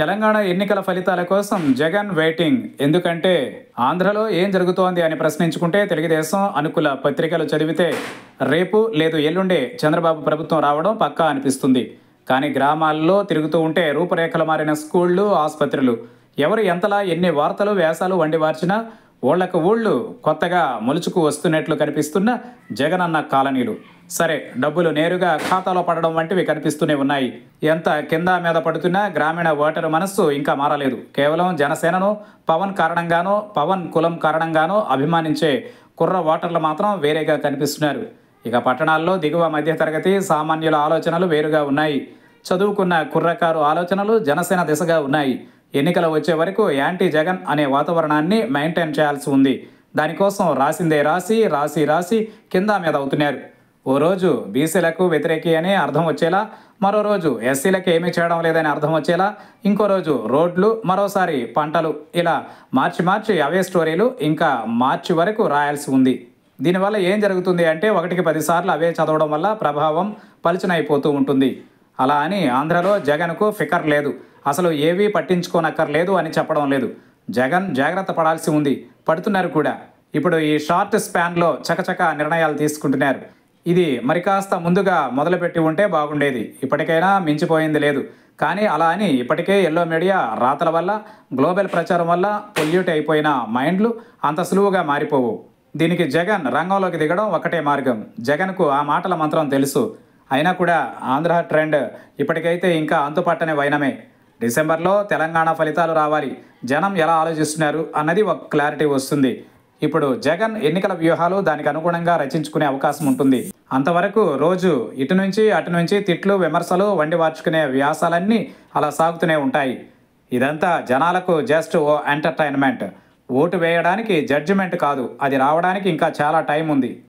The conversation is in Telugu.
తెలంగాణ ఎన్నికల ఫలితాల కోసం జగన్ వెయిటింగ్ ఎందుకంటే ఆంధ్రలో ఏం జరుగుతోంది అని ప్రశ్నించుకుంటే తెలుగుదేశం అనుకూల పత్రికలు చదివితే రేపు లేదు ఎల్లుండే చంద్రబాబు ప్రభుత్వం రావడం పక్కా అనిపిస్తుంది కానీ గ్రామాల్లో తిరుగుతూ ఉంటే రూపురేఖలు మారిన స్కూళ్ళు ఆసుపత్రులు ఎవరు ఎంతలా ఎన్ని వార్తలు వేసాలు వండి వార్చినా ఊళ్ళకు ఊళ్ళు కొత్తగా మొలుచుకు వస్తున్నట్లు కనిపిస్తున్న జగనన్న కాలనీలు సరే డబ్బులు నేరుగా ఖాతాలో పడడం వంటివి కనిపిస్తూనే ఉన్నాయి ఎంత కింద మీద పడుతున్నా గ్రామీణ ఓటరు మనస్సు ఇంకా మారలేదు కేవలం జనసేనను పవన్ కారణంగానో పవన్ కులం కారణంగానో అభిమానించే కుర్ర ఓటర్లు మాత్రం వేరేగా కనిపిస్తున్నారు ఇక పట్టణాల్లో దిగువ మధ్యతరగతి సామాన్యుల ఆలోచనలు వేరుగా ఉన్నాయి చదువుకున్న కుర్రకారు ఆలోచనలు జనసేన దిశగా ఉన్నాయి ఎన్నికలు వచ్చే వరకు యాంటీ జగన్ అనే వాతావరణాన్ని మెయింటైన్ చేయాల్సి ఉంది దానికోసం రాసిందే రాసి రాసి రాసి కింద మీద అవుతున్నారు ఓ రోజు బీసీలకు వ్యతిరేకి అని అర్థం వచ్చేలా మరో రోజు ఎస్సీలకు ఏమీ చేయడం లేదని అర్థం వచ్చేలా ఇంకో రోజు రోడ్లు మరోసారి పంటలు ఇలా మార్చి మార్చి అవే స్టోరీలు ఇంకా మార్చి వరకు రాయాల్సి ఉంది దీనివల్ల ఏం జరుగుతుంది అంటే ఒకటికి పదిసార్లు అవే చదవడం వల్ల ప్రభావం పలుచనైపోతూ ఉంటుంది అలా అని ఆంధ్రలో జగన్కు ఫికర్ లేదు అసలు ఏవీ పట్టించుకోనక్కర్లేదు అని చెప్పడం లేదు జగన్ జాగ్రత్త పడాల్సి ఉంది పడుతున్నారు కూడా ఇప్పుడు ఈ షార్ట్ స్పాన్లో చకచక నిర్ణయాలు తీసుకుంటున్నారు ఇది మరి కాస్త ముందుగా మొదలుపెట్టి ఉంటే బాగుండేది ఇప్పటికైనా మించిపోయింది లేదు కానీ అలా అని ఇప్పటికే ఎల్లో మీడియా రాతల వల్ల గ్లోబల్ ప్రచారం వల్ల పొల్యూట్ అయిపోయిన మైండ్లు అంత సులువుగా మారిపోవు దీనికి జగన్ రంగంలోకి దిగడం ఒకటే మార్గం జగన్కు ఆ మాటల మంత్రం తెలుసు అయినా కూడా ఆంధ్ర ట్రెండ్ ఇప్పటికైతే ఇంకా అంతుపట్టనే వైనమే డిసెంబర్లో తెలంగాణ ఫలితాలు రావాలి జనం ఎలా ఆలోచిస్తున్నారు అన్నది ఒక క్లారిటీ వస్తుంది ఇప్పుడు జగన్ ఎన్నికల వ్యూహాలు దానికి అనుగుణంగా రచించుకునే అవకాశం ఉంటుంది అంతవరకు రోజు ఇటు నుంచి అటు నుంచి తిట్లు విమర్శలు వండి వార్చుకునే వ్యాసాలన్నీ అలా సాగుతూనే ఉంటాయి ఇదంతా జనాలకు జస్ట్ ఓ ఎంటర్టైన్మెంట్ ఓటు వేయడానికి జడ్జిమెంట్ కాదు అది రావడానికి ఇంకా చాలా టైం ఉంది